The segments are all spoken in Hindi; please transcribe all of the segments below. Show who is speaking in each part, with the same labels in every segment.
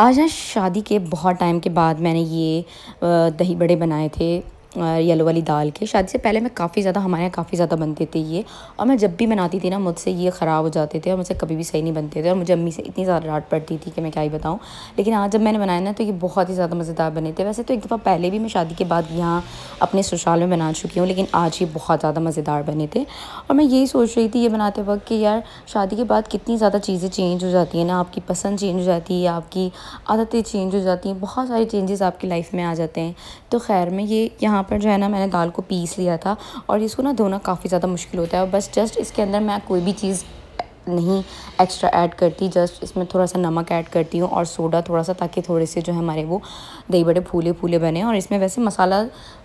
Speaker 1: आज आज शादी के बहुत टाइम के बाद मैंने ये दही बड़े बनाए थे येलो वाली दाल के शादी से पहले मैं काफ़ी ज़्यादा हमारे यहाँ काफ़ी ज़्यादा बनते थे ये और मैं जब भी बनाती थी ना मुझसे ये ख़राब हो जाते थे और मुझसे कभी भी सही नहीं बनते थे और मुझे अम्मी से इतनी ज़्यादा डांट पड़ती थी कि मैं क्या ही बताऊँ लेकिन आज जब मैंने बनाया ना तो ये बहुत ही ज़्यादा मज़ेदार बने थे वैसे तो एक दफ़ा पहले भी मैं शादी के बाद यहाँ अपने ससुराल में बना चुकी हूँ लेकिन आज ये बहुत ज़्यादा मज़ेदार बने थे और मैं यही सोच रही थी ये बनाते वक्त कि यार शादी के बाद कितनी ज़्यादा चीज़ें चेंज हो जाती हैं ना आपकी पसंद चेंज हो जाती है आपकी आदतें चेंज हो जाती हैं बहुत सारे चेंजेस आपकी लाइफ में आ जाते हैं तो खैर मैं ये यहाँ पर जो है ना मैंने दाल को पीस लिया था और इसको ना धोना काफ़ी ज़्यादा मुश्किल होता है और बस जस्ट इसके अंदर मैं कोई भी चीज़ नहीं एक्स्ट्रा ऐड करती जस्ट इसमें थोड़ा सा नमक ऐड करती हूँ और सोडा थोड़ा सा ताकि थोड़े से जो है हमारे वो दही बड़े फूले फूले बने और इसमें वैसे मसाला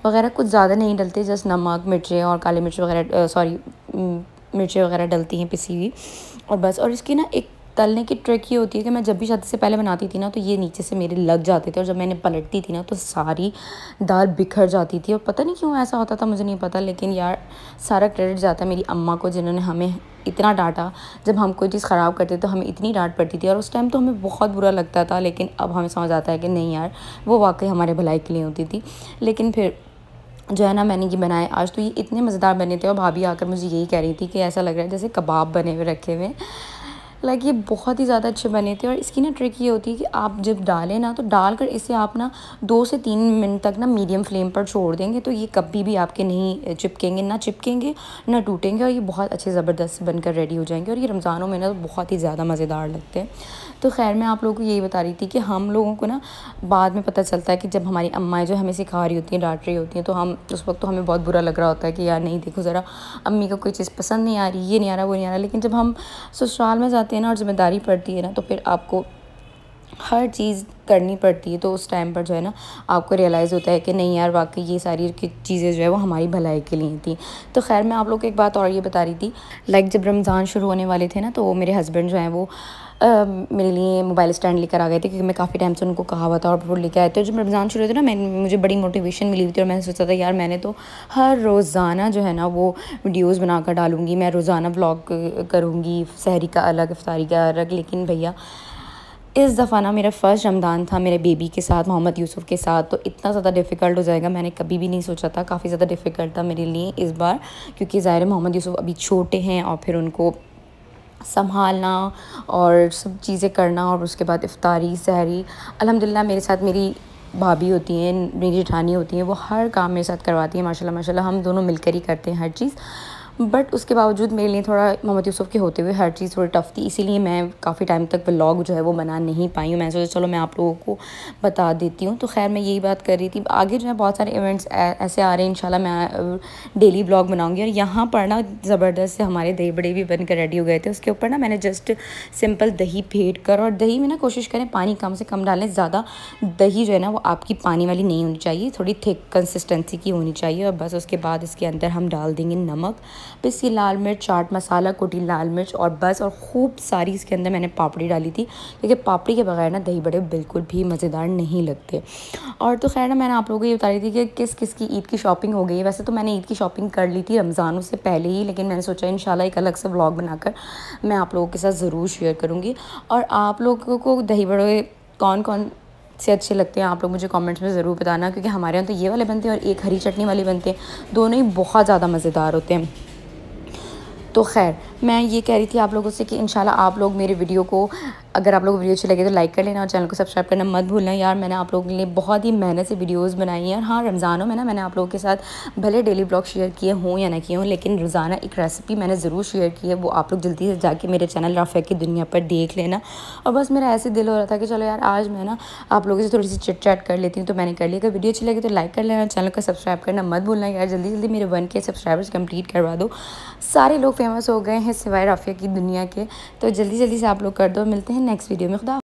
Speaker 1: वगैरह कुछ ज़्यादा नहीं डलते जस्ट नमक मिर्चें और काली मिर्च वगैरह सॉरी मिर्चें वगैरह डलती हैं पिसी हुई और बस और इसकी ना एक तलने की ट्रिक ये होती है कि मैं जब भी शादी से पहले बनाती थी ना तो ये नीचे से मेरे लग जाते थे और जब मैंने पलटती थी ना तो सारी दाल बिखर जाती थी और पता नहीं क्यों ऐसा होता था मुझे नहीं पता लेकिन यार सारा क्रेडिट जाता है मेरी अम्मा को जिन्होंने हमें इतना डांटा जब हम कोई चीज़ ख़राब करते तो हमें इतनी डांट पड़ती थी और उस टाइम तो हमें बहुत बुरा लगता था लेकिन अब हमें समझ आता है कि नहीं यार वो वाकई हमारे भलाई के लिए होती थी लेकिन फिर जो है ना मैंने ये बनाए आज तो ये इतने मज़ेदार बने थे और भाभी आकर मुझे यही कह रही थी कि ऐसा लग रहा है जैसे कबाब बने हुए रखे हुए लाइक ये बहुत ही ज़्यादा अच्छे बने थे और इसकी ना ट्रिक ये होती है कि आप जब डालें ना तो डाल कर इसे आप ना दो से तीन मिनट तक ना मीडियम फ्लेम पर छोड़ देंगे तो ये कभी भी आपके नहीं चिपकेंगे ना चिपकेंगे ना टूटेंगे और ये बहुत अच्छे ज़बरदस्त बनकर रेडी हो जाएंगे और ये रमज़ानों में ना तो बहुत ही ज़्यादा मज़ेदार लगते हैं तो खैर मैं आप लोगों को यही बता रही थी कि हम लोगों को ना बाद में पता चलता है कि जब हमारी अम्माएँ जो हमें सिखा रही होती हैं डांट रही होती हैं तो हम उस वक्त तो हमें बहुत बुरा लग रहा होता है कि यार नहीं देखो ज़रा अम्मी का कोई चीज़ पसंद नहीं आ रही ये नहीं आ रहा वो नहीं आ रहा लेकिन जब हम ससुराल में जाते आते हैं ना और ज़िम्मेदारी पड़ती है ना तो फिर आपको हर चीज़ करनी पड़ती है तो उस टाइम पर जो है ना आपको रियलाइज़ होता है कि नहीं यार वाकई ये सारी चीज़ें जो है वो हमारी भलाई के लिए थी तो खैर मैं आप लोग को एक बात और ये बता रही थी लाइक जब रमज़ान शुरू होने वाले थे ना तो मेरे हस्बैंड जो हैं वो मेरे लिए मोबाइल स्टैंड लेकर आ गए थे क्योंकि मैं काफ़ी टाइम से उनको कहा हुआ था और वो लेकर आए थे जब रमज़ान शुरू हुए थे ना मैं मुझे बड़ी मोटिवेशन मिली हुई थी और मैंने सोचा था यार मैंने तो हर रोज़ाना जो है ना वो वीडियोज़ बनाकर डालूंगी मैं रोज़ाना ब्लॉग करूँगी सहरी का अलग अफ्तारी का अलग लेकिन भैया इस दफ़ा ना मेरा फ़र्स्ट रमदान था मेरे बेबी के साथ मोहम्मद यूसुफ़ के साथ तो इतना ज़्यादा डिफ़िकल्ट हो जाएगा मैंने कभी भी नहीं सोचा था काफ़ी ज़्यादा डिफ़िकल्ट था मेरे लिए इस बार क्योंकि ज़ाहिर मोहम्मद यूसुफ़ अभी छोटे हैं और फिर उनको संभालना और सब चीज़ें करना और उसके बाद इफ्तारी सहरी अलहमदिल्ला मेरे साथ मेरी भाभी होती हैं मेरी जेठानी होती हैं वो हर काम मेरे साथ करवाती हैं माशाल्लाह माशाल्लाह हम दोनों मिलकर ही करते हैं हर चीज़ बट उसके बावजूद मेरे लिए थोड़ा मोहम्मद यूसुफ़ के होते हुए हर चीज़ थोड़ी टफ थी इसीलिए मैं काफ़ी टाइम तक व्लॉग जो है वो बना नहीं पाई हूँ मैं सोचा चलो मैं आप लोगों को बता देती हूँ तो खैर मैं यही बात कर रही थी आगे जो है बहुत सारे इवेंट्स ऐसे आ रहे हैं इन मैं डेली ब्लॉग बनाऊँगी और यहाँ पर ना ज़बरदस्त से हमारे दही बड़े भी बनकर रेडी हो गए थे उसके ऊपर ना मैंने जस्ट सिंपल दही फेंट कर और दही में ना कोशिश करें पानी कम से कम डालें ज़्यादा दही जो है ना वो आपकी पानी वाली नहीं होनी चाहिए थोड़ी थिक कंसिस्टेंसी की होनी चाहिए और बस उसके बाद इसके अंदर हम डाल देंगे नमक पिसी तो लाल मिर्च चाट मसाला कुटी लाल मिर्च और बस और खूब सारी इसके अंदर मैंने पापड़ी डाली थी क्योंकि पापड़ी के बगैर ना दही बड़े बिल्कुल भी मज़ेदार नहीं लगते और तो खैर ना मैंने आप लोगों को ये बता रही थी कि किस किस की ईद की शॉपिंग हो गई वैसे तो मैंने ईद की शॉपिंग कर ली थी रमज़ान उससे पहले ही लेकिन मैंने सोचा इन एक अलग से ब्लॉग बनाकर मैं आप लोगों के साथ ज़रूर शेयर करूँगी और आप लोगों को दही बड़े कौन कौन से अच्छे लगते हैं आप लोग मुझे कमेंट्स में ज़रूर बताना क्योंकि हमारे यहाँ तो ये वाले बनते हैं और एक हरी चटनी वाले बनते हैं दोनों ही बहुत ज़्यादा मज़ेदार होते हैं तो खैर मैं ये कह रही थी आप लोगों से कि इंशाल्लाह आप लोग मेरे वीडियो को अगर आप लोग वीडियो अच्छी लगे तो लाइक कर लेना और चैनल को सब्सक्राइब करना मत भूलना यार मैंने आप लोगों के लिए बहुत ही मेहनत से वीडियोस बनाई हैं और हाँ रमज़ानों में ना मैंने आप लोगों के साथ भले डेली ब्लॉग शेयर किए हों या ना किए हों लेकिन रोज़ाना एक रेसिपी मैंने ज़रूर शेयर की है वो आप लोग जल्दी से जाके मेरे चैनल राफे की दुनिया पर देख लेना और बस मेरा ऐसे दिल हो रहा था कि चलो यार आज मैं ना आप लोगों से थोड़ी सी चिट चैट कर लेती हूँ तो मैंने कर लिया अगर वीडियो अच्छी लगी तो लाइक कर लेना चैनल को सब्सक्राइब करना मत भूलना यार जल्दी जल्दी मेरे वन के सब्सक्राइबर्स कम्प्लीट करवा दो सारे लोग फेमस हो गए हैं सिवाय राफिया की दुनिया के तो जल्दी जल्दी से आप लोग कर दो मिलते हैं नेक्स्ट वीडियो में खुदा